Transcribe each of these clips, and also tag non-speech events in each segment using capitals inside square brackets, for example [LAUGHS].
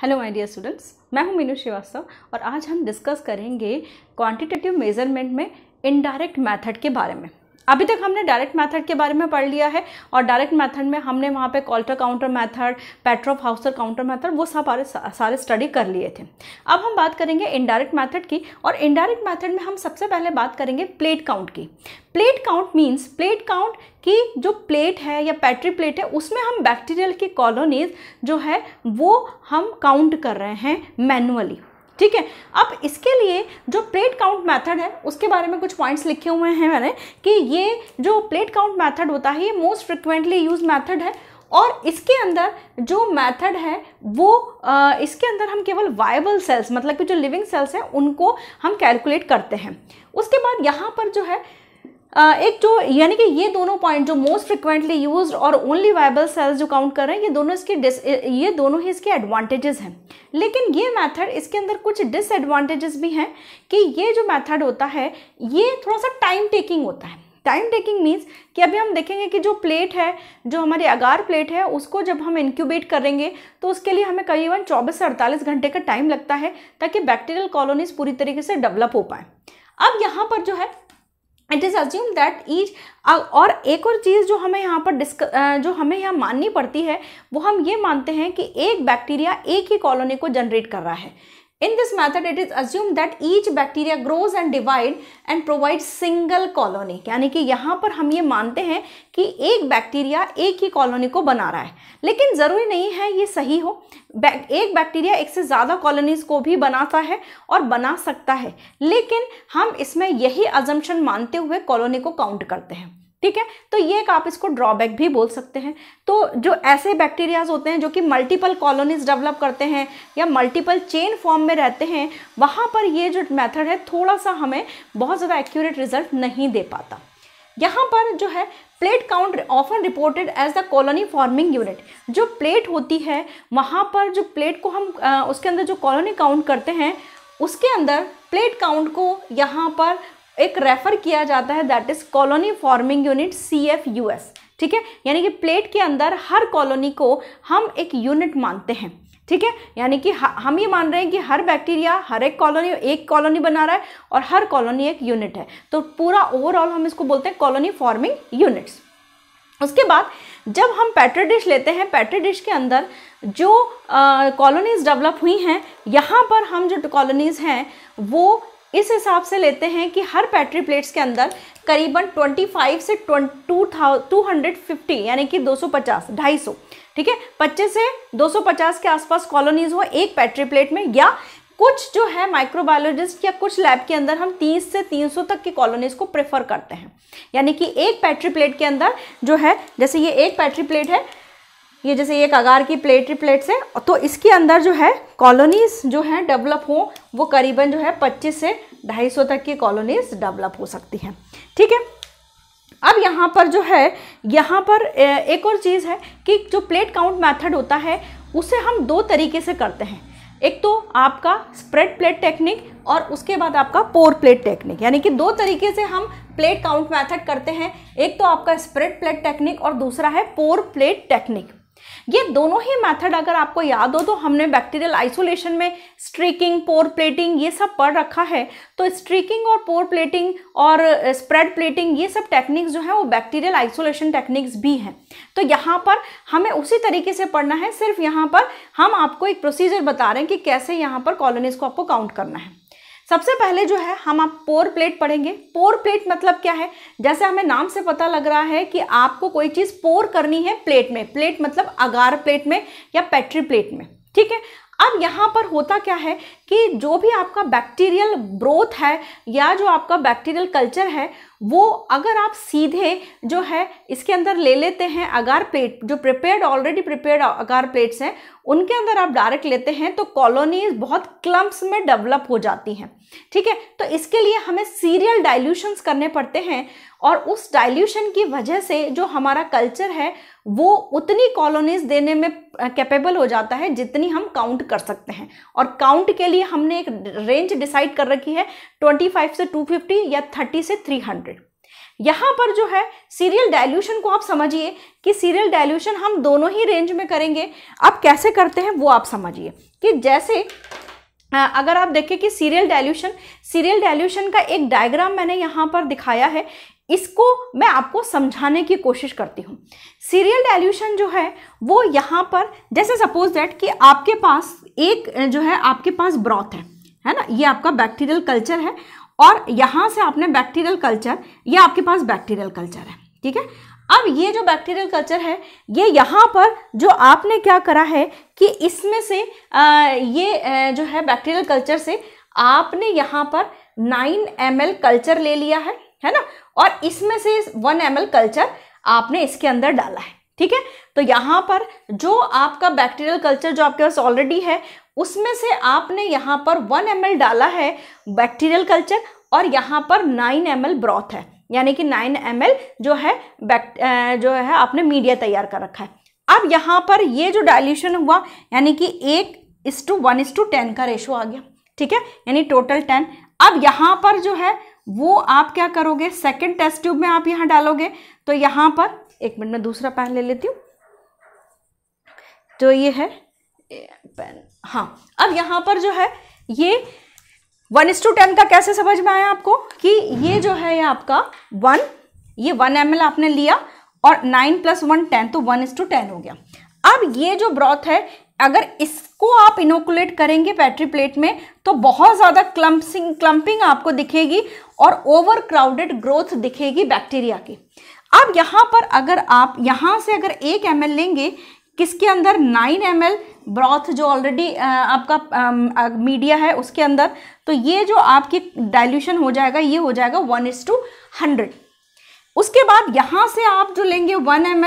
Hello my dear students मैं हूं मीनू श्रीवास्तव और आज हम डिस्कस करेंगे क्वांटिटेटिव मेजरमेंट में इनडायरेक्ट मेथड के बारे में अभी तक हमने डायरेक्ट मेथड के बारे में पढ़ लिया है और डायरेक्ट मेथड में हमने वहाँ पे Coulter counter method Petroff Hausser counter method वो सब सारे सारे स्टडी कर लिए थे अब हम बात करेंगे इनडायरेक्ट मेथड की और इनडायरेक्ट मेथड में हम सबसे पहले बात करेंगे प्लेट काउंट की plate count means plate count की जो प्लेट है या पैट्री प्लेट है उसमें हम बैक्टीरियल की कॉलोनीज जो है वो हम काउंट कर रहे हैं मैनुअली ठीक है अब इसके लिए जो प्लेट काउंट मेथड है उसके बारे में कुछ पॉइंट्स लिखे हुए हैं मैंने कि ये जो प्लेट काउंट मेथड होता है ये मोस्ट फ्रिक्वेंटली यूज मेथड है और इसके अंदर जो मेथड है वो आ, इसके अंदर हम केवल वायबल सेल्स मतलब कि जो लिविंग सेल्स हैं उनको हम कैलकुलेट करते हैं उसके बाद यहाँ पर जो है एक जो यानी कि ये दोनों पॉइंट जो मोस्ट फ्रिक्वेंटली यूज और ओनली वायबल सेल्स जो काउंट कर रहे हैं ये दोनों इसके डिस ये दोनों ही इसके एडवांटेजेस हैं लेकिन ये मेथड इसके अंदर कुछ डिसएडवांटेजेस भी हैं कि ये जो मेथड होता है ये थोड़ा सा टाइम टेकिंग होता है टाइम टेकिंग मीन्स कि अभी हम देखेंगे कि जो प्लेट है जो हमारी अगार प्लेट है उसको जब हम इंक्यूबेट करेंगे तो उसके लिए हमें करीबन चौबीस से अड़तालीस घंटे का टाइम लगता है ताकि बैक्टीरियल कॉलोनीज पूरी तरीके से डेवलप हो पाए अब यहाँ पर जो है it is assume that each और एक और चीज़ जो हमें यहाँ पर डिस्क जो हमें यहाँ माननी पड़ती है वो हम ये मानते हैं कि एक बैक्टीरिया एक ही कॉलोनी को जनरेट कर रहा है In this method, it is assumed that each bacteria grows and divide and provides single colony. यानी कि यहाँ पर हम ये मानते हैं कि एक बैक्टीरिया एक ही कॉलोनी को बना रहा है लेकिन ज़रूरी नहीं है ये सही हो एक बैक्टीरिया एक से ज़्यादा कॉलोनीज़ को भी बनाता है और बना सकता है लेकिन हम इसमें यही अजम्पन मानते हुए कॉलोनी को काउंट करते हैं ठीक है तो ये एक आप इसको ड्रॉबैक भी बोल सकते हैं तो जो ऐसे बैक्टीरियाज होते हैं जो कि मल्टीपल कॉलोनीज डेवलप करते हैं या मल्टीपल चेन फॉर्म में रहते हैं वहाँ पर ये जो मेथड है थोड़ा सा हमें बहुत ज़्यादा एक्यूरेट रिजल्ट नहीं दे पाता यहाँ पर जो है plate count often reported as the colony forming unit जो प्लेट होती है वहाँ पर जो प्लेट को हम आ, उसके अंदर जो कॉलोनी काउंट करते हैं उसके अंदर प्लेट काउंट को यहाँ पर एक रेफर किया जाता है that is colony forming unit C F U S ठीक है यानी कि प्लेट के अंदर हर कॉलोनी को हम एक यूनिट मानते हैं ठीक है यानी कि हम ये मान रहे हैं कि हर बैक्टीरिया हर एक कॉलोनी एक कॉलोनी बना रहा है और हर कॉलोनी एक यूनिट है तो पूरा ओवरऑल हम इसको बोलते हैं कॉलोनी फॉर्मिंग यूनिट्स उसके बाद जब हम पैट्री डिश लेते हैं पैट्री डिश के अंदर जो कॉलोनीज़ डेवलप हुई हैं यहाँ पर हम जो कॉलोनीज़ हैं वो इस हिसाब से लेते हैं कि हर पैट्री प्लेट्स के अंदर करीबन 25 से टू हंड्रेड फिफ्टी यानी कि 250 250 ठीक है 25 से 250 के आसपास कॉलोनीज हो एक पैट्री प्लेट में या कुछ जो है माइक्रोबायोलॉजिस्ट या कुछ लैब के अंदर हम 30 से 300 तक की कॉलोनीज को प्रेफर करते हैं यानी कि एक पैट्री प्लेट के अंदर जो है जैसे ये एक पैट्री प्लेट है ये जैसे ये कगार की प्लेट प्लेट्स है तो इसके अंदर जो है कॉलोनीज जो है डेवलप हो वो करीबन जो है 25 से 250 तक की कॉलोनीज डेवलप हो सकती हैं ठीक है अब यहाँ पर जो है यहाँ पर एक और चीज़ है कि जो प्लेट काउंट मेथड होता है उसे हम दो तरीके से करते हैं एक तो आपका स्प्रेड प्लेट टेक्निक और उसके बाद आपका पोर प्लेट टेक्निक यानी कि दो तरीके से हम प्लेट काउंट मेथड करते हैं एक तो आपका स्प्रेड प्लेट टेक्निक और दूसरा है पोर प्लेट टेक्निक ये दोनों ही मेथड अगर आपको याद हो तो हमने बैक्टीरियल आइसोलेशन में स्ट्रीकिंग पोर प्लेटिंग ये सब पढ़ रखा है तो स्ट्रीकिंग और पोर प्लेटिंग और स्प्रेड प्लेटिंग ये सब टेक्निक्स जो है वो बैक्टीरियल आइसोलेशन टेक्निक्स भी हैं तो यहाँ पर हमें उसी तरीके से पढ़ना है सिर्फ यहाँ पर हम आपको एक प्रोसीजर बता रहे हैं कि कैसे यहाँ पर कॉलोनीज़ को आपको काउंट करना है सबसे पहले जो है हम आप पोर प्लेट पढ़ेंगे पोर प्लेट मतलब क्या है जैसे हमें नाम से पता लग रहा है कि आपको कोई चीज़ पोर करनी है प्लेट में प्लेट मतलब अगार प्लेट में या पैट्री प्लेट में ठीक है अब यहाँ पर होता क्या है कि जो भी आपका बैक्टीरियल ग्रोथ है या जो आपका बैक्टीरियल कल्चर है वो अगर आप सीधे जो है इसके अंदर ले लेते हैं अगार प्लेट जो prepared already prepared agar plates हैं उनके अंदर आप डायरेक्ट लेते हैं तो कॉलोनीज बहुत क्लम्प्स में डेवलप हो जाती हैं ठीक है तो इसके लिए हमें सीरियल डाइल्यूशंस करने पड़ते हैं और उस डाइल्यूशन की वजह से जो हमारा कल्चर है वो उतनी कॉलोनीज देने में कैपेबल हो जाता है जितनी हम काउंट कर सकते हैं और काउंट के लिए हमने एक रेंज डिसाइड कर रखी है 25 से 250 या 30 से 300 यहाँ पर जो है सीरियल डाइल्यूशन को आप समझिए कि सीरियल डाइल्यूशन हम दोनों ही रेंज में करेंगे आप कैसे करते हैं वो आप समझिए कि जैसे अगर आप देखें कि सीरियल डाइल्यूशन सीरियल डाइल्यूशन का एक डायग्राम मैंने यहाँ पर दिखाया है इसको मैं आपको समझाने की कोशिश करती हूँ सीरियल डाइल्यूशन जो है वो यहाँ पर जैसे सपोज दैट कि आपके पास एक जो है आपके पास ब्रॉथ है है ना ये आपका बैक्टीरियल कल्चर है और यहाँ से आपने बैक्टीरियल कल्चर या आपके पास बैक्टीरियल कल्चर है ठीक है अब ये जो बैक्टीरियल कल्चर है ये यहाँ पर जो आपने क्या करा है कि इसमें से आ, ये जो है बैक्टीरियल कल्चर से आपने यहाँ पर नाइन एम कल्चर ले लिया है है ना और इसमें से वन एम कल्चर आपने इसके अंदर डाला है ठीक है तो यहाँ पर जो आपका बैक्टीरियल कल्चर जो आपके पास ऑलरेडी है उसमें से आपने यहाँ पर वन एम डाला है बैक्टीरियल कल्चर और यहाँ पर नाइन एम ब्रॉथ है यानी कि नाइन एम जो है जो है आपने मीडिया तैयार कर रखा है अब यहाँ पर ये जो डायल्यूशन हुआ यानी कि एक is to one is to ten का रेशो आ गया ठीक है यानी टोटल टेन अब यहाँ पर जो है वो आप क्या करोगे सेकेंड टेस्ट ट्यूब में आप यहाँ डालोगे तो यहाँ पर एक मिनट में दूसरा पैन ले लेती हूँ तो ये है पेन हाँ अब यहाँ पर जो है ये वन इज टू टेन का कैसे समझ में आया आपको कि ये जो है ये आपका वन ये वन एम आपने लिया और नाइन प्लस वन टेन तो वन इज टू टेन हो गया अब ये जो ब्रॉथ है अगर इसको आप इनोकुलेट करेंगे बैटरी प्लेट में तो बहुत ज़्यादा क्लम्पिंग क्लम्पिंग आपको दिखेगी और ओवर क्राउडेड ग्रोथ दिखेगी बैक्टीरिया की अब यहाँ पर अगर आप यहाँ से अगर एक एम लेंगे किसके अंदर नाइन एम ब्रॉथ जो ऑलरेडी आपका मीडिया है उसके अंदर तो ये जो आपकी डाइल्यूशन हो जाएगा ये हो जाएगा वन इज टू हंड्रेड उसके बाद यहाँ से आप जो लेंगे वन एम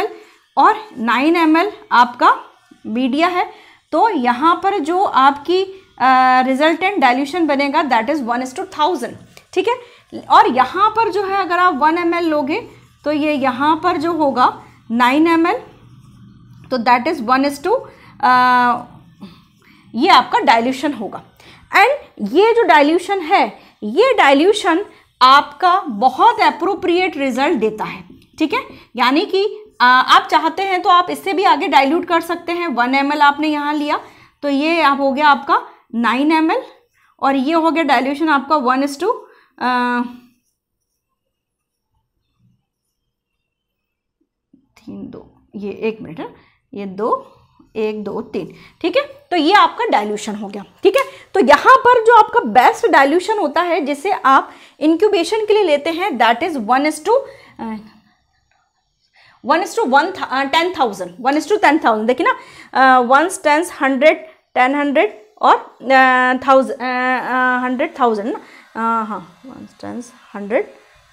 और नाइन एम आपका मीडिया है तो यहाँ पर जो आपकी रिजल्टेंट डाइल्यूशन बनेगा that is one is to thousand ठीक है और यहाँ पर जो है अगर आप वन एम लोगे तो ये यहाँ पर जो होगा नाइन एम एल तो that is one is to ये आपका डायल्यूशन होगा एंड ये जो डायल्यूशन है ये डायल्यूशन आपका बहुत अप्रोप्रिएट रिजल्ट देता है ठीक है यानी कि uh, आप चाहते हैं तो आप इससे भी आगे डाइल्यूट कर सकते हैं वन एम आपने यहाँ लिया तो ये आप हो गया आपका नाइन एम और ये हो गया डाइल्यूशन आपका वन इज टू तीन दो ये एक मिनट है हाँ। ये दो एक दो तीन ठीक है तो ये आपका डाइल्यूशन हो गया ठीक है तो यहाँ पर जो आपका बेस्ट डाइल्यूशन होता है जिसे आप इंक्यूबेशन के लिए लेते हैं that is one is to one is to one ten thousand one is to ten thousand देखिए ना one tenths hundred ten hundred और hundred uh, thousand uh, uh, ना हाँ one tenths hundred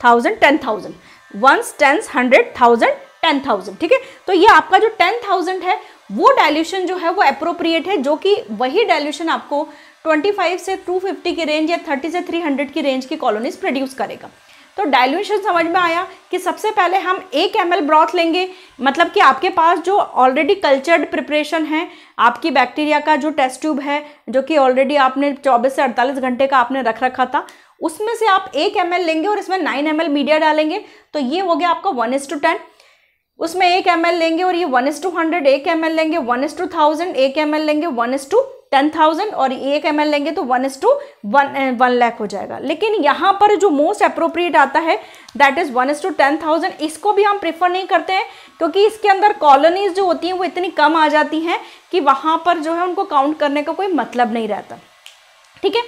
thousand ten thousand one tenths hundred thousand ten thousand ठीक है तो ये आपका जो टेन थाउजेंड है वो डायल्यूशन जो है वो अप्रोप्रिएट है जो कि वही डायल्यूशन आपको ट्वेंटी फाइव से फिफ्टी की रेंज या थर्टी से हंड्रेड की रेंज की कॉलोनीज प्रोड्यूस करेगा तो डायल्यूशन समझ में आया कि सबसे पहले हम एक एम एल ब्रॉथ लेंगे मतलब कि आपके पास जो ऑलरेडी कल्चर्ड प्रिपरेशन है आपकी बैक्टीरिया का जो टेस्ट ट्यूब है जो कि ऑलरेडी आपने 24 से 48 घंटे का आपने रख रखा था उसमें से आप एक एम लेंगे और इसमें नाइन एम मीडिया डालेंगे तो ये हो गया आपका वन इज टू टेन उसमें एक एम लेंगे और ये वन एस टू हंड्रेड एक एम लेंगे वन एस टू थाउजेंड एक एम लेंगे one is to ten thousand और एक एम लेंगे तो one is to one one lakh हो जाएगा लेकिन यहाँ पर जो मोस्ट अप्रोप्रिएट आता है that is one is to ten thousand इसको भी हम प्रेफर नहीं करते हैं क्योंकि इसके अंदर कॉलोनीज जो होती हैं वो इतनी कम आ जाती हैं कि वहाँ पर जो है उनको काउंट करने का कोई मतलब नहीं रहता ठीक है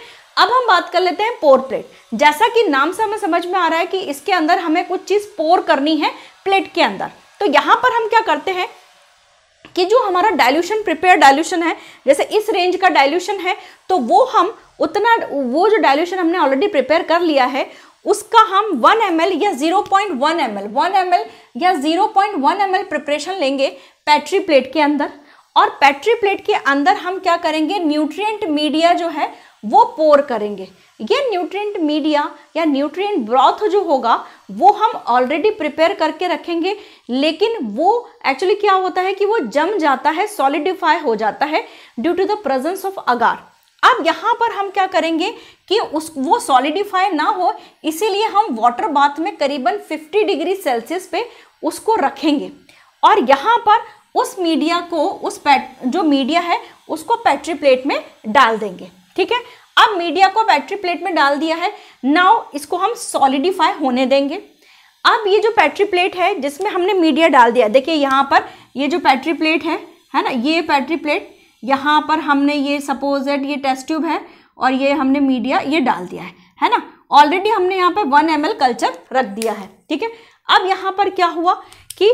अब हम बात कर लेते हैं पोर प्लेट जैसा कि नाम से हमें समझ में आ रहा है कि इसके अंदर हमें कुछ चीज़ पोर करनी है प्लेट के अंदर तो यहाँ पर हम क्या करते हैं कि जो हमारा डाइल्यूशन प्रिपेयर डाइल्यूशन है जैसे इस रेंज का डाइल्यूशन है तो वो हम उतना वो जो डाइल्यूशन हमने ऑलरेडी प्रिपेयर कर लिया है उसका हम 1 एम या 0.1 पॉइंट वन एम एल या जीरो पॉइंट प्रिपरेशन लेंगे पैट्री प्लेट के अंदर और पैट्री प्लेट के अंदर हम क्या करेंगे न्यूट्रिएंट मीडिया जो है वो पोर करेंगे ये न्यूट्रिएंट मीडिया या न्यूट्रिएंट ब्रॉथ जो होगा वो हम ऑलरेडी प्रिपेयर करके रखेंगे लेकिन वो एक्चुअली क्या होता है कि वो जम जाता है सॉलिडिफाई हो जाता है due to the presence of agar अब यहाँ पर हम क्या करेंगे कि उस वो सॉलिडिफाई ना हो इसीलिए हम वाटर बाथ में करीबन 50 डिग्री सेल्सियस पे उसको रखेंगे और यहाँ पर उस मीडिया को उस पैट जो मीडिया है उसको पैट्री प्लेट में डाल देंगे ठीक है अब मीडिया को बैटरी प्लेट में डाल दिया है नाउ इसको हम सॉलिडिफाई होने देंगे अब ये जो बैटरी प्लेट है जिसमें हमने मीडिया डाल दिया देखिए यहाँ पर ये जो बैटरी प्लेट है है ना ये बैटरी प्लेट यहाँ पर हमने ये सपोज एट ये टेस्ट ट्यूब है और ये हमने मीडिया ये डाल दिया है है ना ऑलरेडी हमने यहाँ पर वन एम कल्चर रख दिया है ठीक है अब यहाँ पर क्या हुआ कि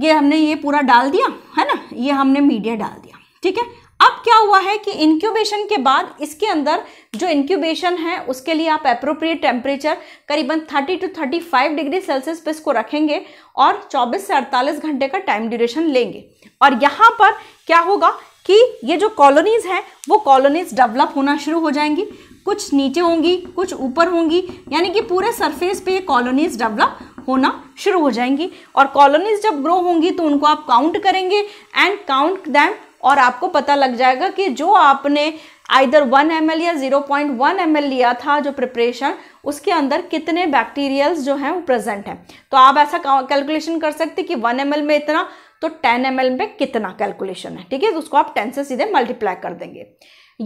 ये हमने ये पूरा डाल दिया है ना ये हमने मीडिया डाल दिया ठीक है अब क्या हुआ है कि इंक्यूबेशन के बाद इसके अंदर जो इंक्यूबेशन है उसके लिए आप अप्रोप्रिएट टेम्परेचर करीबन 30 टू 35 डिग्री सेल्सियस पे इसको रखेंगे और 24 से 48 घंटे का टाइम ड्यूरेशन लेंगे और यहाँ पर क्या होगा कि ये जो कॉलोनीज़ हैं वो कॉलोनीज़ डेवलप होना शुरू हो जाएंगी कुछ नीचे होंगी कुछ ऊपर होंगी यानी कि पूरे सरफेस पे ये कॉलोनीज़ डेवलप होना शुरू हो जाएंगी और कॉलोनीज जब ग्रो होंगी तो उनको आप काउंट करेंगे एंड काउंट दैम और आपको पता लग जाएगा कि जो आपने आइर वन एम या ज़ीरो पॉइंट वन एम लिया था जो प्रिपरेशन उसके अंदर कितने बैक्टीरियल्स जो हैं वो प्रेजेंट हैं तो आप ऐसा कैलकुलेशन कर सकते कि वन एम में इतना तो टेन एम में कितना कैलकुलेशन है ठीक है तो उसको आप टेन से सीधे मल्टीप्लाई कर देंगे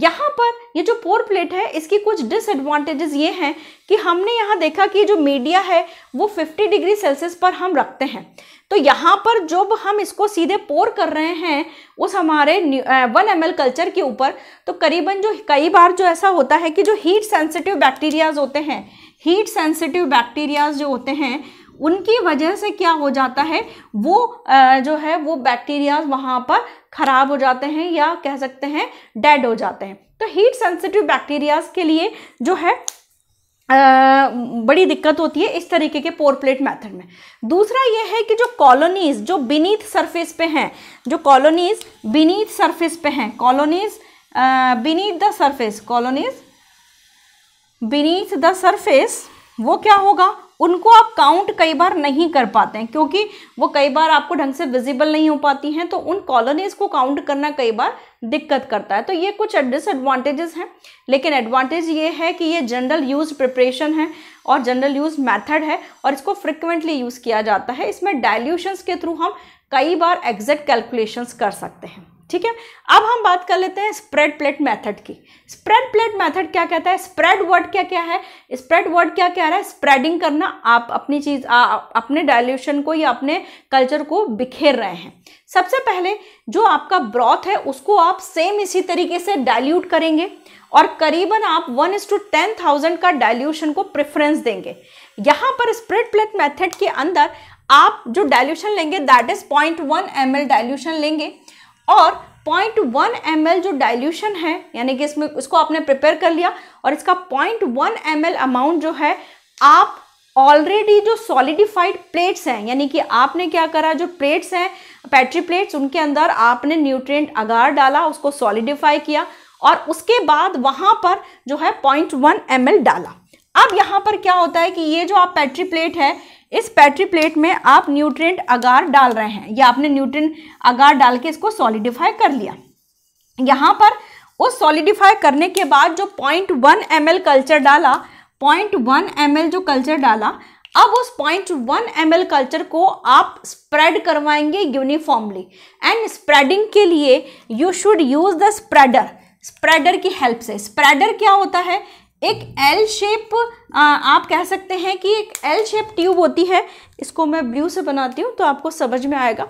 यहाँ पर ये जो पोर प्लेट है इसकी कुछ डिसएडवांटेजेस ये हैं कि हमने यहाँ देखा कि जो मीडिया है वो 50 डिग्री सेल्सियस पर हम रखते हैं तो यहाँ पर जब हम इसको सीधे पोर कर रहे हैं उस हमारे वन एम कल्चर के ऊपर तो करीबन जो कई बार जो ऐसा होता है कि जो हीट सेंसिटिव बैक्टीरियाज होते हैं हीट सेंसिटिव बैक्टीरियाज जो होते हैं उनकी वजह से क्या हो जाता है वो जो है वो बैक्टीरियाज वहाँ पर ख़राब हो जाते हैं या कह सकते हैं डेड हो जाते हैं तो हीट सेंसिटिव बैक्टीरियाज के लिए जो है आ, बड़ी दिक्कत होती है इस तरीके के पोर प्लेट मेथड में दूसरा यह है कि जो कॉलोनीज़ जो बीनीथ सरफेस पे हैं जो कॉलोनीज़ बीनीथ सरफेस पे हैं colonies beneath the surface colonies beneath the surface वो क्या होगा उनको आप काउंट कई बार नहीं कर पाते हैं क्योंकि वो कई बार आपको ढंग से विजिबल नहीं हो पाती हैं तो उन कॉलोनीज़ को काउंट करना कई बार दिक्कत करता है तो ये कुछ डिसएडवांटेजेस हैं लेकिन एडवांटेज ये है कि ये जनरल यूज प्रिपरेशन है और जनरल यूज मेथड है और इसको फ्रिक्वेंटली यूज़ किया जाता है इसमें डायल्यूशंस के थ्रू हम कई बार एग्जैक्ट कैलकुलेशंस कर सकते हैं ठीक है अब हम बात कर लेते हैं स्प्रेड प्लेट मेथड की स्प्रेड प्लेट मेथड क्या कहता है स्प्रेड वर्ड क्या क्या है स्प्रेड वर्ड क्या कह रहा है स्प्रेडिंग करना आप अपनी चीज आ, अपने डायल्यूशन को या अपने कल्चर को बिखेर रहे हैं सबसे पहले जो आपका ब्रॉथ है उसको आप सेम इसी तरीके से डायल्यूट करेंगे और करीबन आप one is to ten thousand का डायल्यूशन को प्रेफरेंस देंगे यहाँ पर स्प्रेड प्लेट मेथड के अंदर आप जो डायल्यूशन लेंगे that is point one M L dilution लेंगे और 0.1 वन जो डाइल्यूशन है यानी कि इसमें उसको आपने प्रिपेयर कर लिया और इसका 0.1 वन अमाउंट जो है आप ऑलरेडी जो सॉलिडिफाइड प्लेट्स हैं यानी कि आपने क्या करा जो प्लेट्स हैं पैट्री प्लेट्स उनके अंदर आपने न्यूट्रिएंट अगार डाला उसको सॉलिडिफाई किया और उसके बाद वहाँ पर जो है 0.1 वन डाला अब यहाँ पर क्या होता है कि ये जो आप पैट्री प्लेट है इस पैट्री प्लेट में आप न्यूट्रिएंट अगार डाल रहे हैं या आपने न्यूट्रिएंट अगार डाल के इसको सॉलिडिफाई कर लिया यहाँ पर उस सॉलिडिफाई करने के बाद जो पॉइंट वन एम कल्चर डाला पॉइंट वन एम जो कल्चर डाला अब उस पॉइंट वन एम कल्चर को आप स्प्रेड करवाएंगे यूनिफॉर्मली एंड स्प्रेडिंग के लिए you should use the spreader spreader की हेल्प से स्प्रेडर क्या होता है एक एल शेप आप कह सकते हैं कि एक एल शेप ट्यूब होती है इसको मैं ब्लू से बनाती हूँ तो आपको समझ में आएगा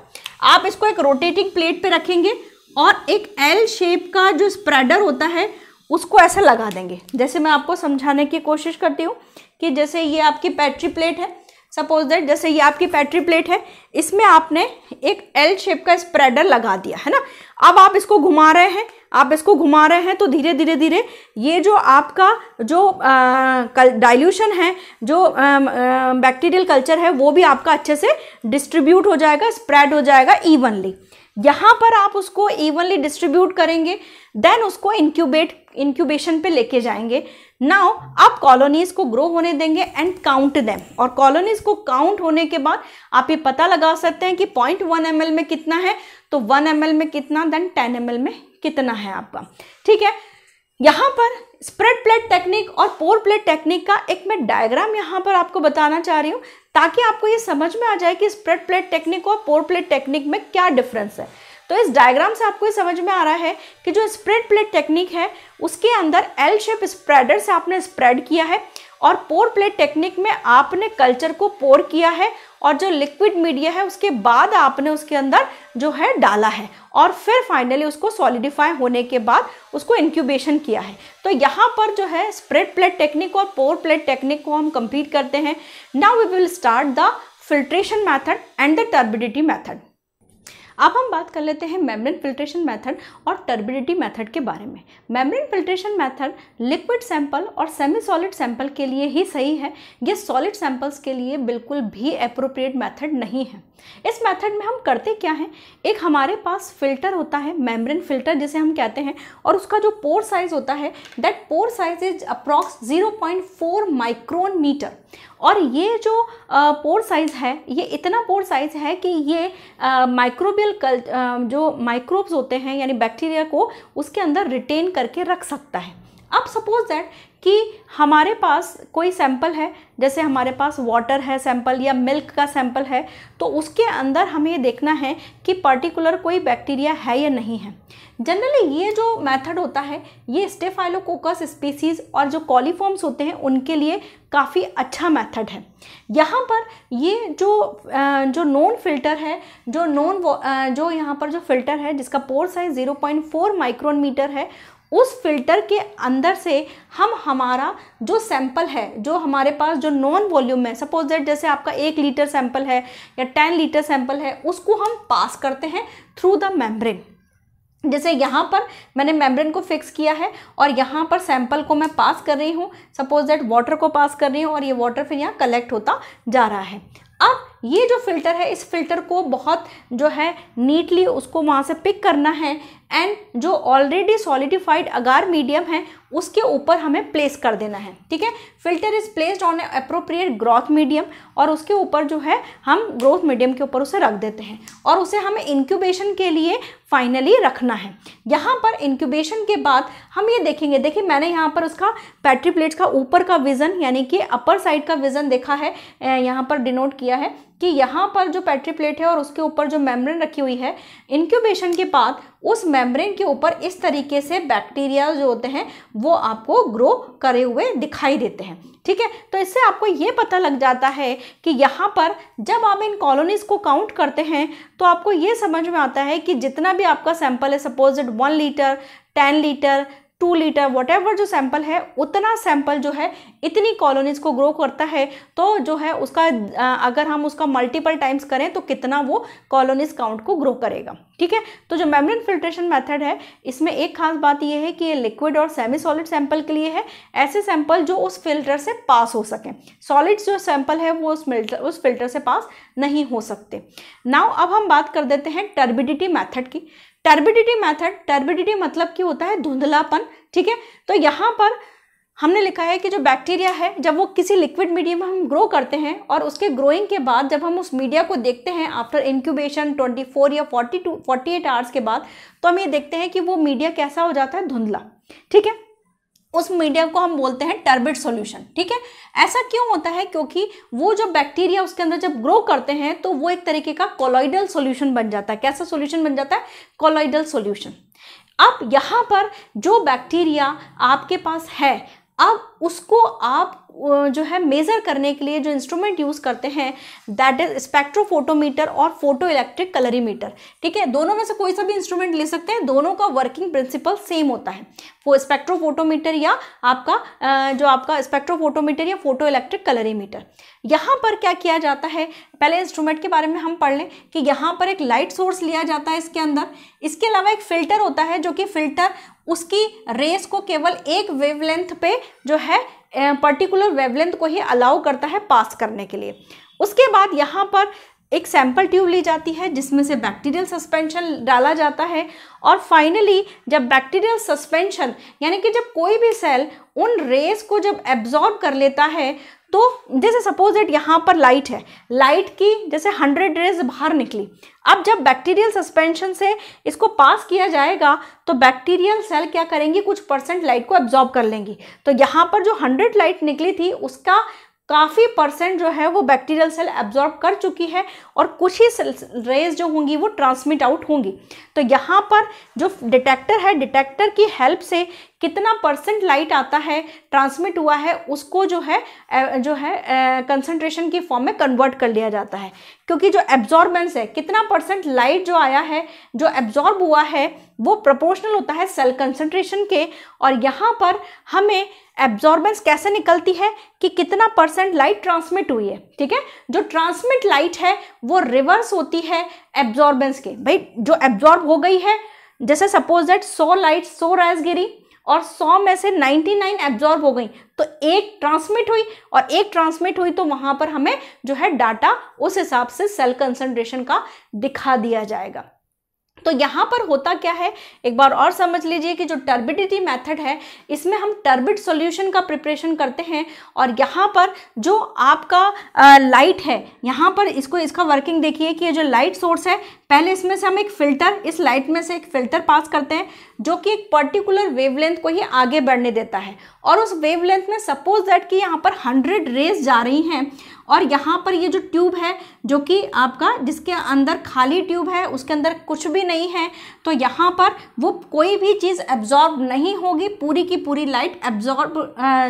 आप इसको एक रोटेटिंग प्लेट पे रखेंगे और एक एल शेप का जो स्प्रेडर होता है उसको ऐसे लगा देंगे जैसे मैं आपको समझाने की कोशिश करती हूँ कि जैसे ये आपकी पैट्री प्लेट है सपोज दैट जैसे ये आपकी पैट्री प्लेट है इसमें आपने एक एल शेप का स्प्रेडर लगा दिया है ना अब आप इसको घुमा रहे हैं आप इसको घुमा रहे हैं तो धीरे धीरे धीरे ये जो आपका जो डाइल्यूशन है जो बैक्टीरियल कल्चर है वो भी आपका अच्छे से डिस्ट्रीब्यूट हो जाएगा स्प्रेड हो जाएगा इवनली यहाँ पर आप उसको इवनली डिस्ट्रीब्यूट करेंगे देन उसको इंक्यूबेट इंक्यूबेशन पे लेके जाएंगे नाउ आप कॉलोनीज को ग्रो होने देंगे एंड काउंट देम और कॉलोनीज को काउंट होने के बाद आप ये पता लगा सकते हैं कि पॉइंट वन एम में कितना है तो वन एम में कितना देन टेन एम में कितना है आपका ठीक है यहाँ पर स्प्रेड प्लेट टेक्निक और पोर प्लेट टेक्निक का एक मैं डायग्राम यहाँ पर आपको बताना चाह रही हूँ ताकि आपको ये समझ में आ जाए कि स्प्रेड प्लेट टेक्निक और पोर प्लेट टेक्निक में क्या डिफरेंस है तो इस डायग्राम से आपको ये समझ में आ रहा है कि जो स्प्रेड प्लेट टेक्निक है उसके अंदर एल शेप स्प्रेडर से आपने स्प्रेड किया है और पोर प्लेट टेक्निक में आपने कल्चर को पोर किया है और जो लिक्विड मीडिया है उसके बाद आपने उसके अंदर जो है डाला है और फिर फाइनली उसको सॉलिडिफाई होने के बाद उसको इंक्यूबेशन किया है तो यहाँ पर जो है स्प्रेड प्लेट टेक्निक और पोर प्लेट टेक्निक को हम कंप्लीट करते हैं now we will start the filtration method and the turbidity method अब हम बात कर लेते हैं मेम्ब्रेन फिल्ट्रेशन मेथड और टर्बिडिटी मेथड के बारे में membrane filtration method liquid sample और सेमी सॉलिड सैंपल के लिए ही सही है ये सॉलिड सैंपल्स के लिए बिल्कुल भी अप्रोप्रिएट मेथड नहीं है इस मेथड में हम करते क्या हैं एक हमारे पास फिल्टर होता है मेम्ब्रेन फिल्टर जिसे हम कहते हैं और उसका जो पोर साइज होता है that pore size is approx four micron meter और ये जो पोर साइज़ है ये इतना पोर साइज़ है कि ये माइक्रोबियल कल जो माइक्रोब्स होते हैं यानी बैक्टीरिया को उसके अंदर रिटेन करके रख सकता है अब सपोज दैट कि हमारे पास कोई सैंपल है जैसे हमारे पास वाटर है सैंपल या मिल्क का सैंपल है तो उसके अंदर हमें ये देखना है कि पर्टिकुलर कोई बैक्टीरिया है या नहीं है जनरली ये जो मेथड होता है ये स्टेफाइलोकोकस स्पीसीज़ और जो कॉलीफॉर्म्स होते हैं उनके लिए काफ़ी अच्छा मेथड है यहाँ पर ये जो जो नॉन फिल्टर है जो नॉन जो यहाँ पर जो फिल्टर है जिसका pore size zero point four micron meter है उस फिल्टर के अंदर से हम हमारा जो सैंपल है जो हमारे पास जो नॉन वॉल्यूम है सपोज दैट जैसे आपका एक लीटर सैंपल है या टेन लीटर सैंपल है उसको हम पास करते हैं थ्रू द मेम्ब्रेन जैसे यहाँ पर मैंने मेम्ब्रेन को फिक्स किया है और यहाँ पर सैंपल को मैं पास कर रही हूँ सपोज दैट वाटर को पास कर रही हूँ और ये वाटर फिर यहाँ कलेक्ट होता जा रहा है अब ये जो फिल्टर है इस फिल्टर को बहुत जो है नीटली उसको वहाँ से पिक करना है एंड जो ऑलरेडी सॉलिडिफाइड अगार मीडियम है उसके ऊपर हमें प्लेस कर देना है ठीक है filter is placed on appropriate growth medium और उसके ऊपर जो है हम ग्रोथ मीडियम के ऊपर उसे रख देते हैं और उसे हमें इंक्यूबेशन के लिए फाइनली रखना है यहाँ पर इंक्यूबेशन के बाद हम ये देखेंगे देखिए मैंने यहाँ पर उसका पैट्री प्लेट्स का ऊपर का विज़न यानी कि अपर साइड का विज़न देखा है यहाँ पर डिनोट किया है कि यहाँ पर जो पैट्री प्लेट है और उसके ऊपर जो मेम्ब्रेन रखी हुई है इनक्यूबेशन के बाद उस मेम्ब्रेन के ऊपर इस तरीके से बैक्टीरिया जो होते हैं वो आपको ग्रो करे हुए दिखाई देते हैं ठीक है तो इससे आपको ये पता लग जाता है कि यहाँ पर जब आप इन कॉलोनीज़ को काउंट करते हैं तो आपको ये समझ में आता है कि जितना भी आपका सैंपल है suppose it one litre ten litre two litre what जो सैंपल है उतना सैंपल जो है इतनी कॉलोनीज को ग्रो करता है तो जो है उसका अगर हम उसका मल्टीपल टाइम्स करें तो कितना वो कॉलोनीज काउंट को ग्रो करेगा ठीक है तो जो मेम्ब्रेन फिल्ट्रेशन मेथड है इसमें एक खास बात यह है कि ये लिक्विड और सेमी सॉलिड सैंपल के लिए है ऐसे सैंपल जो उस फिल्टर से पास हो सकें सॉलिड जो सैंपल है वो उस फिल्टर उस फिल्टर से पास नहीं हो सकते नाउ अब हम बात कर देते हैं टर्बिडिटी मैथड की टर्बिडिटी मेथड टर्बिडिटी मतलब कि होता है धुंधलापन ठीक है तो यहाँ पर हमने लिखा है कि जो बैक्टीरिया है जब वो किसी लिक्विड मीडियम में हम ग्रो करते हैं और उसके ग्रोइंग के बाद जब हम उस मीडिया को देखते हैं आफ्टर इंक्यूबेशन 24 या 42 48 आवर्स के बाद तो हम ये देखते हैं कि वो मीडिया कैसा हो जाता है धुंधला ठीक है उस मीडियम को हम बोलते हैं टर्बिड सॉल्यूशन ठीक है ऐसा क्यों होता है क्योंकि वो जो बैक्टीरिया उसके अंदर जब ग्रो करते हैं तो वो एक तरीके का कोलोइडल सॉल्यूशन बन जाता है कैसा सॉल्यूशन बन जाता है कोलोइडल सॉल्यूशन अब यहाँ पर जो बैक्टीरिया आपके पास है अब उसको आप जो है मेज़र करने के लिए जो इंस्ट्रूमेंट यूज़ करते हैं दैट इज स्पेक्ट्रोफोटोमीटर और फोटो इलेक्ट्रिक कलरीमीटर ठीक है दोनों में से कोई सा भी इंस्ट्रूमेंट ले सकते हैं दोनों का वर्किंग प्रिंसिपल सेम होता है वो स्पेक्ट्रोफोटोमीटर या आपका जो आपका स्पेक्ट्रोफोटोमीटर या फोटो इलेक्ट्रिक कलरीमीटर यहाँ पर क्या किया जाता है पहले इंस्ट्रूमेंट के बारे में हम पढ़ लें कि यहाँ पर एक लाइट सोर्स लिया जाता है इसके अंदर इसके अलावा एक फ़िल्टर होता है जो कि फ़िल्टर उसकी रेस को केवल एक वेवलेंथ पे जो है पर्टिकुलर वेवलेंथ को ही अलाउ करता है पास करने के लिए उसके बाद यहाँ पर एक सैंपल ट्यूब ली जाती है जिसमें से बैक्टीरियल सस्पेंशन डाला जाता है और फाइनली जब बैक्टीरियल सस्पेंशन यानी कि जब कोई भी सेल उन रेस को जब एब्जॉर्ब कर लेता है तो जैसे सपोज इट यहाँ पर लाइट है लाइट की जैसे हंड्रेड रेज बाहर निकली अब जब बैक्टीरियल सस्पेंशन से इसको पास किया जाएगा तो बैक्टीरियल सेल क्या करेंगी कुछ परसेंट लाइट को एब्जॉर्ब कर लेंगी तो यहाँ पर जो हंड्रेड लाइट निकली थी उसका काफ़ी परसेंट जो है वो बैक्टीरियल सेल एब्जॉर्ब कर चुकी है और कुछ ही रेज जो होंगी वो ट्रांसमिट आउट होंगी तो यहाँ पर जो डिटेक्टर है डिटेक्टर की हेल्प से कितना परसेंट लाइट आता है ट्रांसमिट हुआ है उसको जो है जो है कंसंट्रेशन की फॉर्म में कन्वर्ट कर लिया जाता है क्योंकि जो एब्जॉर्बेंस है कितना परसेंट लाइट जो आया है जो एब्जॉर्ब हुआ है वो प्रोपोर्शनल होता है सेल कंसंट्रेशन के और यहाँ पर हमें एब्जॉर्बेंस कैसे निकलती है कि कितना परसेंट लाइट ट्रांसमिट हुई है ठीक है जो ट्रांसमिट लाइट है वो रिवर्स होती है एब्जॉर्बेंस के भाई जो एब्जॉर्ब हो गई है जैसे सपोज दैट सौ लाइट सौ रैस गिरी और 100 में से 99 एब्जॉर्ब हो गई तो एक ट्रांसमिट हुई और एक ट्रांसमिट हुई तो वहां पर हमें जो है डाटा उस हिसाब से सेल कंसनट्रेशन का दिखा दिया जाएगा तो यहाँ पर होता क्या है एक बार और समझ लीजिए कि जो टर्बिडिटी मेथड है इसमें हम टर्बिड सॉल्यूशन का प्रिपरेशन करते हैं और यहाँ पर जो आपका आ, लाइट है यहाँ पर इसको इसका वर्किंग देखिए कि ये जो लाइट सोर्स है पहले इसमें से हम एक फ़िल्टर इस लाइट में से एक फ़िल्टर पास करते हैं जो कि एक पर्टिकुलर वेवलेंथ को ही आगे बढ़ने देता है और उस वेवलेंथ में सपोज दैट कि यहाँ पर हंड्रेड रेज जा रही हैं और यहाँ पर ये जो ट्यूब है जो कि आपका जिसके अंदर खाली ट्यूब है उसके अंदर कुछ भी नहीं है तो यहाँ पर वो कोई भी चीज़ एब्जॉर्ब नहीं होगी पूरी की पूरी लाइट एब्जॉर्ब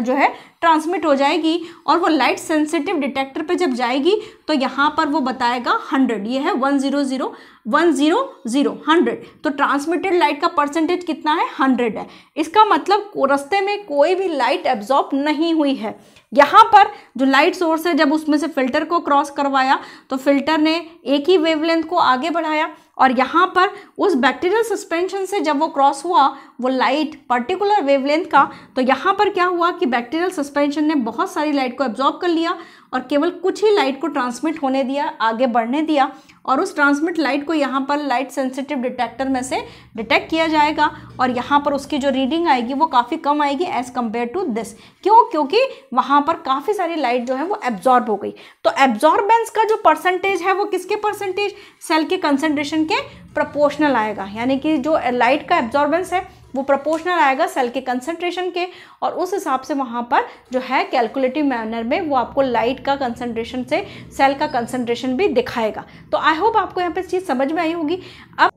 जो है ट्रांसमिट हो जाएगी और वो लाइट सेंसिटिव डिटेक्टर पे जब जाएगी तो यहाँ पर वो बताएगा हंड्रेड ये है one zero zero one zero zero hundred तो ट्रांसमिटेड लाइट का परसेंटेज कितना है हंड्रेड है इसका मतलब रस्ते में कोई भी लाइट एब्जॉर्ब नहीं हुई है यहाँ पर जो लाइट सोर्स है जब उसमें से फिल्टर को क्रॉस करवाया तो फिल्टर ने एक ही वेवलेंथ को आगे बढ़ाया और यहाँ पर उस बैक्टीरियल सस्पेंशन से जब वो क्रॉस हुआ वो लाइट पर्टिकुलर वेवलेंथ का तो यहाँ पर क्या हुआ कि बैक्टीरियल सस्पेंशन ने बहुत सारी लाइट को एब्जॉर्ब कर लिया और केवल कुछ ही लाइट को ट्रांसमिट होने दिया आगे बढ़ने दिया और उस ट्रांसमिट लाइट को यहाँ पर लाइट सेंसिटिव डिटेक्टर में से डिटेक्ट किया जाएगा और यहाँ पर उसकी जो रीडिंग आएगी वो काफ़ी कम आएगी एज़ कम्पेयर टू दिस क्यों क्योंकि वहाँ पर काफ़ी सारी लाइट जो है वो एब्जॉर्ब हो गई तो एब्जॉर्बेंस का जो परसेंटेज है वो किसके परसेंटेज सेल के कंसनट्रेशन के प्रपोर्शनल आएगा यानी कि जो लाइट का एब्जॉर्बेंस है वो प्रोपोर्शनल आएगा सेल के कंसंट्रेशन के और उस हिसाब से वहाँ पर जो है कैलकुलेटिव मैनर में वो आपको लाइट का कंसंट्रेशन से सेल का कंसंट्रेशन भी दिखाएगा तो आई होप आपको यहाँ पर चीज़ समझ में आई होगी अब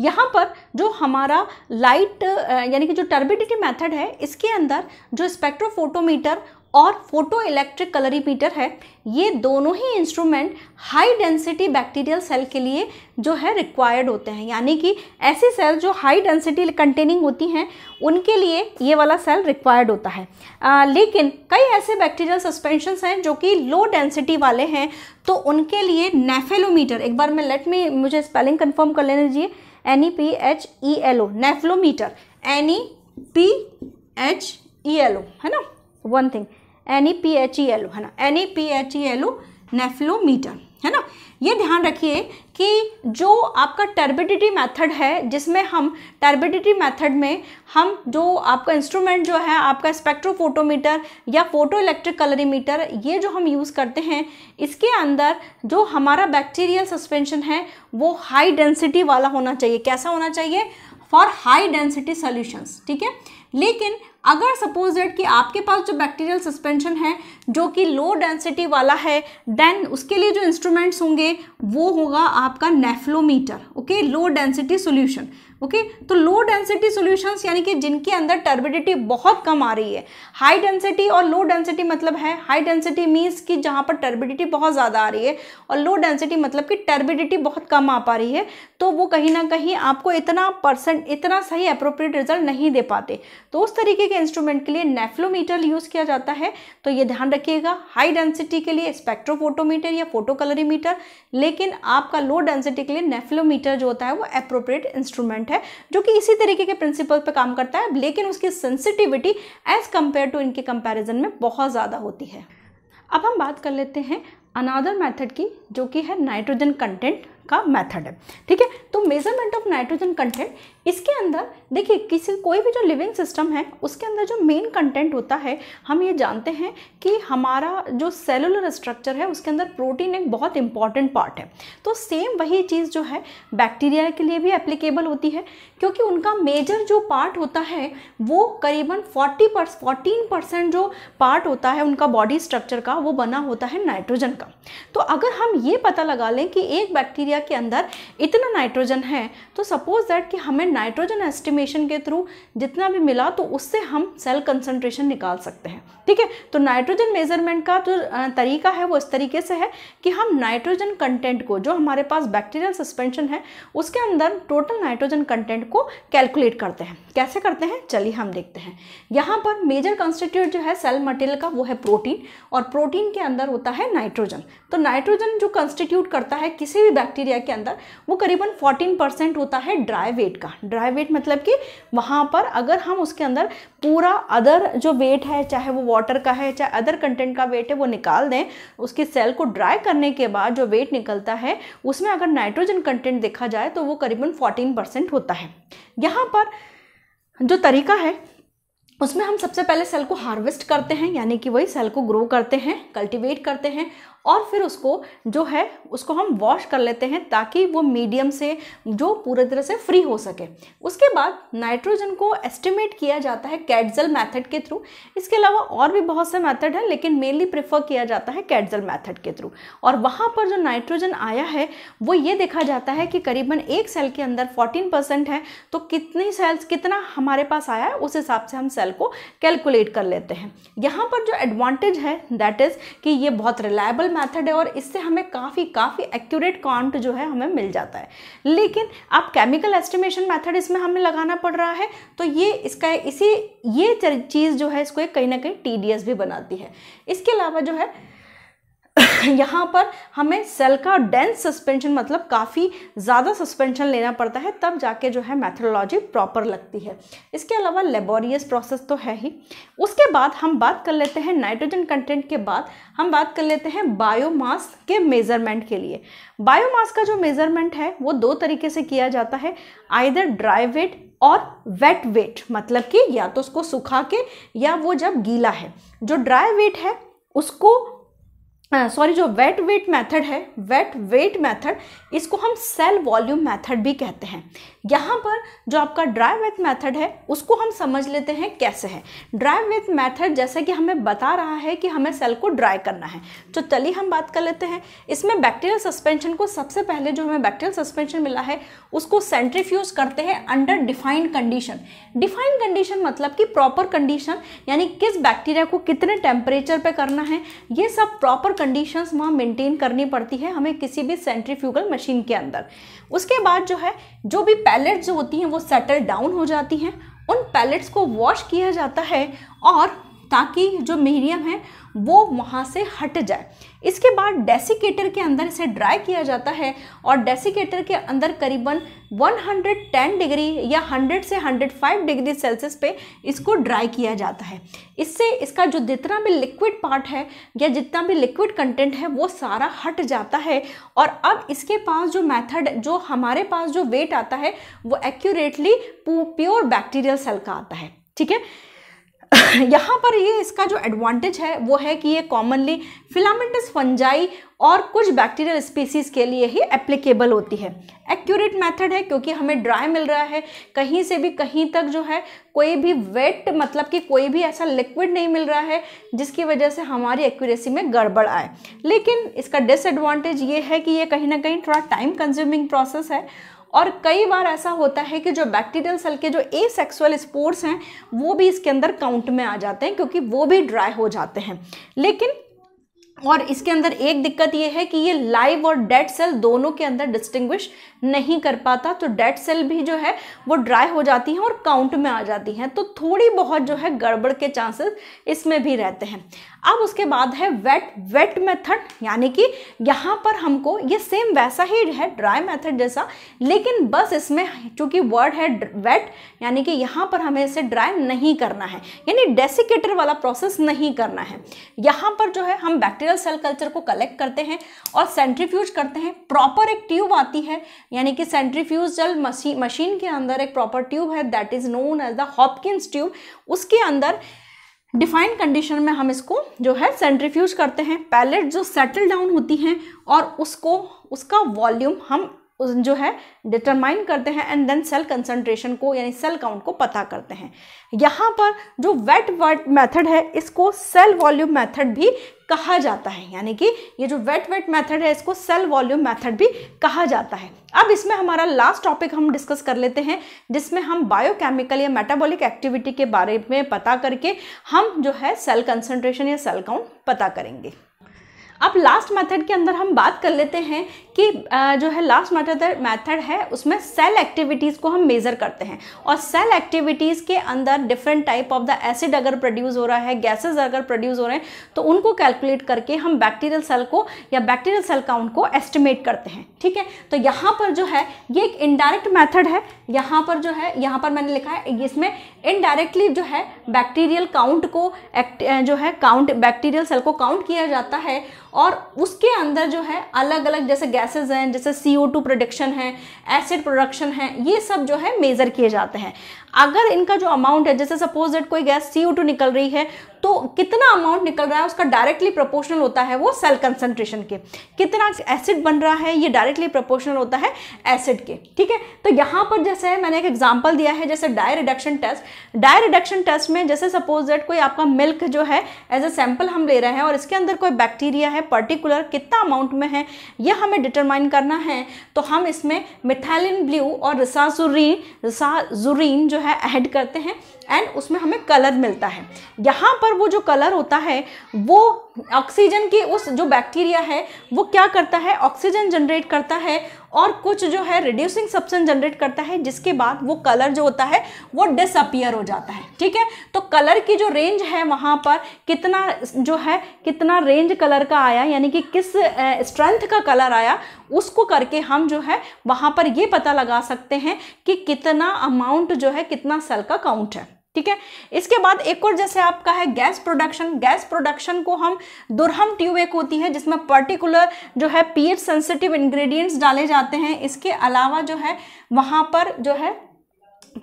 यहाँ पर जो हमारा लाइट यानी कि जो टर्बिडिटी मेथड है इसके अंदर जो स्पेक्ट्रोफोटोमीटर और फोटो इलेक्ट्रिक कलरीमीटर है ये दोनों ही instrument high density bacterial cell के लिए जो है रिक्वायर्ड होते हैं यानी कि ऐसी सेल जो हाई डेंसिटी कंटेनिंग होती हैं उनके लिए ये वाला सेल रिक्वायर्ड होता है आ, लेकिन कई ऐसे बैक्टीरियल सस्पेंशन हैं जो कि लो डेंसिटी वाले हैं तो उनके लिए नेफेलोमीटर एक बार मैं लेट में मुझे स्पेलिंग कन्फर्म कर लेने दीजिए N E P H E L O nephelometer N E P H E L O है ना one thing N E P H E L O है ना N E P H E L O nephelometer है ना ये ध्यान रखिए कि जो आपका टर्बिडिटी मेथड है जिसमें हम टर्बिडिटी मेथड में हम जो आपका इंस्ट्रूमेंट जो है आपका स्पेक्ट्रोफोटोमीटर या फोटो इलेक्ट्रिक कलरीमीटर ये जो हम यूज़ करते हैं इसके अंदर जो हमारा बैक्टीरियल सस्पेंशन है वो हाई डेंसिटी वाला होना चाहिए कैसा होना चाहिए फॉर हाई डेंसिटी सोल्यूशंस ठीक है लेकिन अगर सपोज डेट कि आपके पास जो बैक्टीरियल सस्पेंशन है जो कि लो डेंसिटी वाला है देन उसके लिए जो इंस्ट्रूमेंट्स होंगे वो होगा आपका nephelometer okay low density solution okay तो लो डेंसिटी सॉल्यूशंस यानी कि जिनके अंदर टर्बिडिटी बहुत कम आ रही है हाई डेंसिटी और लो डेंसिटी मतलब है हाई डेंसिटी मीन्स कि जहाँ पर टर्बिडिटी बहुत ज़्यादा आ रही है और लो डेंसिटी मतलब कि टर्बिडिटी बहुत कम आ पा रही है तो वो कहीं ना कहीं आपको इतना परसेंट इतना सही अप्रोप्रिएट रिजल्ट नहीं दे पाते तो उस तरीके के इंस्ट्रूमेंट के लिए नेफ्लोमीटर यूज़ किया जाता है तो ये ध्यान रखिएगा हाई डेंसिटी के लिए स्पेक्ट्रोफोटोमीटर या फोटोकलरीमीटर लेकिन आपका लो डेंसिटी के लिए नेफ्लोमीटर जो होता है वो अप्रोप्रिएट इंस्ट्रूमेंट है जो कि इसी तरीके के प्रिंसिपल पर काम करता है लेकिन उसकी सेंसिटिविटी एज़ कम्पेयर टू इनके कंपेरिजन में बहुत ज़्यादा होती है अब हम बात कर लेते हैं अनादर मेथड की जो कि है नाइट्रोजन कंटेंट का मेथड है ठीक है तो मेजरमेंट ऑफ नाइट्रोजन कंटेंट इसके अंदर देखिए किसी कोई भी जो लिविंग सिस्टम है उसके अंदर जो मेन कंटेंट होता है हम ये जानते हैं कि हमारा जो सेलुलर स्ट्रक्चर है उसके अंदर प्रोटीन एक बहुत इंपॉर्टेंट पार्ट है तो सेम वही चीज़ जो है बैक्टीरिया के लिए भी एप्लीकेबल होती है क्योंकि उनका मेजर जो पार्ट होता है वो करीबन फोर्टी पर फोर्टीन परसेंट जो पार्ट होता है उनका बॉडी स्ट्रक्चर का वो बना होता है नाइट्रोजन का तो अगर हम ये पता लगा लें कि एक बैक्टीरिया यूरिया के अंदर इतना नाइट्रोजन है तो सपोज दैट कि हमें नाइट्रोजन एस्टिमेशन के थ्रू जितना भी मिला तो उससे हम सेल कंसनट्रेशन निकाल सकते हैं ठीक है तो नाइट्रोजन मेजरमेंट का जो तरीका है वो इस तरीके से है कि हम नाइट्रोजन कंटेंट को जो हमारे पास बैक्टीरियल सस्पेंशन है उसके अंदर टोटल नाइट्रोजन कंटेंट को कैलकुलेट करते हैं कैसे करते हैं चलिए हम देखते हैं यहाँ पर मेजर कंस्टिट्यूट जो है सेल मटेरियल का वो है प्रोटीन और प्रोटीन के अंदर होता है नाइट्रोजन तो नाइट्रोजन जो कंस्टिट्यूट करता है किसी भी बैक्टीरिया एरिया के अंदर वो करीबन 14 परसेंट होता है ड्राई वेट का ड्राई वेट मतलब कि वहाँ पर अगर हम उसके अंदर पूरा अदर जो वेट है चाहे वो वाटर का है चाहे अदर कंटेंट का वेट है वो निकाल दें उसके सेल को ड्राई करने के बाद जो वेट निकलता है उसमें अगर नाइट्रोजन कंटेंट देखा जाए तो वो करीबन फोर्टीन होता है यहाँ पर जो तरीका है उसमें हम सबसे पहले सेल को हार्वेस्ट करते हैं यानी कि वही सेल को ग्रो करते हैं कल्टीवेट करते हैं और फिर उसको जो है उसको हम वॉश कर लेते हैं ताकि वो मीडियम से जो पूरी तरह से फ्री हो सके उसके बाद नाइट्रोजन को एस्टिमेट किया जाता है कैटजल मैथड के थ्रू इसके अलावा और भी बहुत से मैथड है लेकिन मेनली प्रेफर किया जाता है कैटजल मैथड के थ्रू और वहाँ पर जो नाइट्रोजन आया है वो ये देखा जाता है कि करीबन एक सेल के अंदर फोर्टीन परसेंट है तो कितनी सेल्स कितना हमारे पास आया है उस हिसाब से हम सेल को कैलकुलेट कर लेते हैं यहाँ पर जो एडवांटेज है दैट इज़ कि ये बहुत रिलायबल मेथड है और इससे हमें काफ़ी काफ़ी एक्यूरेट काउंट जो है हमें मिल जाता है लेकिन अब केमिकल एस्टिमेशन मेथड इसमें हमें लगाना पड़ रहा है तो ये इसका इसी ये चीज़ जो है इसको कहीं ना कहीं टी भी बनाती है इसके अलावा जो है यहाँ पर हमें सेल का डेंस सस्पेंशन मतलब काफ़ी ज़्यादा सस्पेंशन लेना पड़ता है तब जाके जो है मैथोलॉजी प्रॉपर लगती है इसके अलावा लेबोरियस प्रोसेस तो है ही उसके बाद हम बात कर लेते हैं नाइट्रोजन कंटेंट के बाद हम बात कर लेते हैं बायोमास के मेज़रमेंट के लिए बायोमास का जो मेज़रमेंट है वो दो तरीके से किया जाता है आइदर ड्राई वेट और वेट वेट मतलब कि या तो उसको सुखा के या वो जब गीला है जो ड्राई वेट है उसको सॉरी हाँ, जो वेट वेट मेथड है वेट वेट मेथड इसको हम सेल वॉल्यूम मेथड भी कहते हैं यहाँ पर जो आपका ड्राई वेट मेथड है उसको हम समझ लेते हैं कैसे है ड्राई वेट मेथड जैसे कि हमें बता रहा है कि हमें सेल को ड्राई करना है तो चलिए हम बात कर लेते हैं इसमें बैक्टीरियल सस्पेंशन को सबसे पहले जो हमें बैक्टीरियल सस्पेंशन मिला है उसको सेंट्रीफ्यूज करते हैं under defined condition defined condition मतलब कि प्रॉपर कंडीशन यानी किस बैक्टीरिया को कितने टेम्परेचर पर करना है ये सब प्रॉपर कंडीशंस वहाँ मेंटेन करनी पड़ती है हमें किसी भी सेंट्रीफ्यूगल मशीन के अंदर उसके बाद जो है जो भी पैलेट जो होती हैं वो सेटल डाउन हो जाती हैं उन पैलेट्स को वॉश किया जाता है और ताकि जो मीडियम है वो वहाँ से हट जाए इसके बाद डेसिकेटर के अंदर इसे ड्राई किया जाता है और डेसिकेटर के अंदर करीबन 110 डिग्री या 100 से 105 डिग्री सेल्सियस पे इसको ड्राई किया जाता है इससे इसका जो जितना भी लिक्विड पार्ट है या जितना भी लिक्विड कंटेंट है वो सारा हट जाता है और अब इसके पास जो मेथड जो हमारे पास जो वेट आता है वो एक्यूरेटली प्योर बैक्टीरियल सेल का आता है ठीक है [LAUGHS] यहाँ पर ये इसका जो एडवांटेज है वो है कि ये कॉमनली फिलामेंटस फंजाई और कुछ बैक्टीरियल स्पीसीज़ के लिए ही एप्लीकेबल होती है एक्यूरेट मेथड है क्योंकि हमें ड्राई मिल रहा है कहीं से भी कहीं तक जो है कोई भी वेट मतलब कि कोई भी ऐसा लिक्विड नहीं मिल रहा है जिसकी वजह से हमारी एक्यूरेसी में गड़बड़ आए लेकिन इसका डिसएडवांटेज ये है कि ये कहीं ना कहीं थोड़ा टाइम कंज्यूमिंग प्रोसेस है और कई बार ऐसा होता है कि जो बैक्टीरियल सेल के जो ए सेक्सुअल स्पोर्ट्स हैं वो भी इसके अंदर काउंट में आ जाते हैं क्योंकि वो भी ड्राई हो जाते हैं लेकिन और इसके अंदर एक दिक्कत ये है कि ये लाइव और डेड सेल दोनों के अंदर डिस्टिंग्विश नहीं कर पाता तो डेड सेल भी जो है वो ड्राई हो जाती हैं और काउंट में आ जाती हैं तो थोड़ी बहुत जो है गड़बड़ के चांसेस इसमें भी रहते हैं अब उसके बाद है वेट वेट मेथड यानी कि यहाँ पर हमको ये सेम वैसा ही है ड्राई मेथड जैसा लेकिन बस इसमें चूँकि वर्ड है वेट यानी कि यहाँ पर हमें इसे ड्राई नहीं करना है यानी डेसिकेटर वाला प्रोसेस नहीं करना है यहाँ पर जो है हम बैक्टीरियल सेल कल्चर को कलेक्ट करते हैं और सेंट्रीफ्यूज करते हैं प्रॉपर एक ट्यूब आती है यानी कि सेंट्रीफ्यूज मशीन मशीन के अंदर एक प्रॉपर ट्यूब है that is known as the Hopkins tube उसके अंदर डिफाइंड कंडीशन में हम इसको जो है सेंट्रीफ्यूज करते हैं पैलेट जो सेटल डाउन होती हैं और उसको उसका वॉल्यूम हम जो है डिटरमाइन करते हैं एंड देन सेल कंसंट्रेशन को यानी सेल काउंट को पता करते हैं यहाँ पर जो वेट वेट मेथड है इसको सेल वॉल्यूम मेथड भी कहा जाता है यानी कि ये जो वेट वेट मेथड है इसको सेल वॉल्यूम मेथड भी कहा जाता है अब इसमें हमारा लास्ट टॉपिक हम डिस्कस कर लेते हैं जिसमें हम बायोकेमिकल या मेटाबॉलिक एक्टिविटी के बारे में पता करके हम जो है सेल कंसनट्रेशन या सेल काउंट पता करेंगे अब लास्ट मेथड के अंदर हम बात कर लेते हैं कि जो है लास्ट मेथड मेथड है उसमें सेल एक्टिविटीज़ को हम मेज़र करते हैं और सेल एक्टिविटीज़ के अंदर different type of the acid अगर प्रोड्यूस हो रहा है गैसेज अगर प्रोड्यूस हो रहे हैं तो उनको कैलकुलेट करके हम बैक्टीरियल सेल को या बैक्टीरियल सेल काउंट को एस्टिमेट करते हैं ठीक है तो यहाँ पर जो है ये एक इनडायरेक्ट मैथड है यहाँ पर जो है यहाँ पर मैंने लिखा है इसमें इनडायरेक्टली जो है बैक्टीरियल काउंट को जो है काउंट बैक्टीरियल सेल को काउंट किया जाता है और उसके अंदर जो है अलग अलग जैसे गैसेज हैं जैसे सी ओ टू प्रोडक्शन है एसिड प्रोडक्शन है ये सब जो है मेज़र किए जाते हैं अगर इनका जो अमाउंट है जैसे सपोज दैट कोई गैस सी ओ टू निकल रही है तो कितना अमाउंट निकल रहा है उसका डायरेक्टली प्रोपोर्शनल होता है वो सेल कंसेंट्रेशन के कितना एसिड बन रहा है ये डायरेक्टली प्रोपोर्शनल होता है एसिड के ठीक है तो यहाँ पर जैसे मैंने एक एग्जाम्पल दिया है जैसे dye reduction test dye reduction test में जैसे सपोज दैट कोई आपका मिल्क जो है एज ए सैंपल हम ले रहे हैं और इसके अंदर कोई बैक्टीरिया है है पर्टिकुलर कितना अमाउंट में है यह हमें डिटरमाइन करना है तो हम इसमें मिथैलिन ब्लू और रिसाजुरीन रिसाजुरीन जो है ऐड करते हैं एंड उसमें हमें कलर मिलता है यहाँ पर वो जो कलर होता है वो ऑक्सीजन की उस जो बैक्टीरिया है वो क्या करता है ऑक्सीजन जनरेट करता है और कुछ जो है रिड्यूसिंग सब्सटेंस जनरेट करता है जिसके बाद वो कलर जो होता है वो डिसअपियर हो जाता है ठीक है तो कलर की जो रेंज है वहाँ पर कितना जो है कितना रेंज कलर का आया यानी कि किस स्ट्रेंथ का कलर आया उसको करके हम जो है वहाँ पर ये पता लगा सकते हैं कि कितना अमाउंट जो है कितना सेल का काउंट है ठीक है इसके बाद एक और जैसे आपका है गैस प्रोडक्शन गैस प्रोडक्शन को हम दुर्हम एक होती है जिसमें पर्टिकुलर जो है पीएच सेंसिटिव इंग्रेडिएंट्स डाले जाते हैं इसके अलावा जो है वहां पर जो है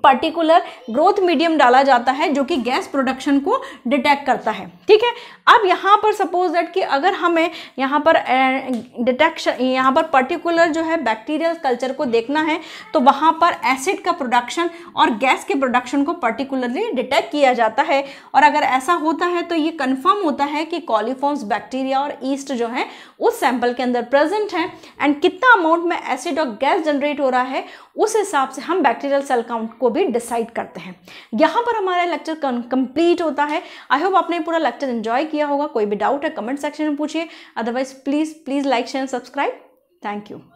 पर्टिकुलर ग्रोथ मीडियम डाला जाता है जो कि गैस प्रोडक्शन को डिटेक्ट करता है ठीक है अब यहाँ पर सपोज दैट कि अगर हमें यहाँ पर डिटेक्शन यहाँ पर पर्टिकुलर जो है बैक्टीरियल कल्चर को देखना है तो वहाँ पर एसिड का प्रोडक्शन और गैस के प्रोडक्शन को पर्टिकुलरली डिटेक्ट किया जाता है और अगर ऐसा होता है तो ये कन्फर्म होता है कि कॉलीफॉर्म्स बैक्टीरिया और ईस्ट जो है उस सैंपल के अंदर प्रेजेंट है एंड कितना अमाउंट में एसिड और गैस जनरेट हो रहा है उस हिसाब से हम बैक्टीरियल सेल काउंट को को भी डिसाइड करते हैं यहाँ पर हमारा लेक्चर कंप्लीट होता है आई होप आपने पूरा लेक्चर इन्जॉय किया होगा कोई भी डाउट है कमेंट सेक्शन में पूछिए otherwise please please like share subscribe thank you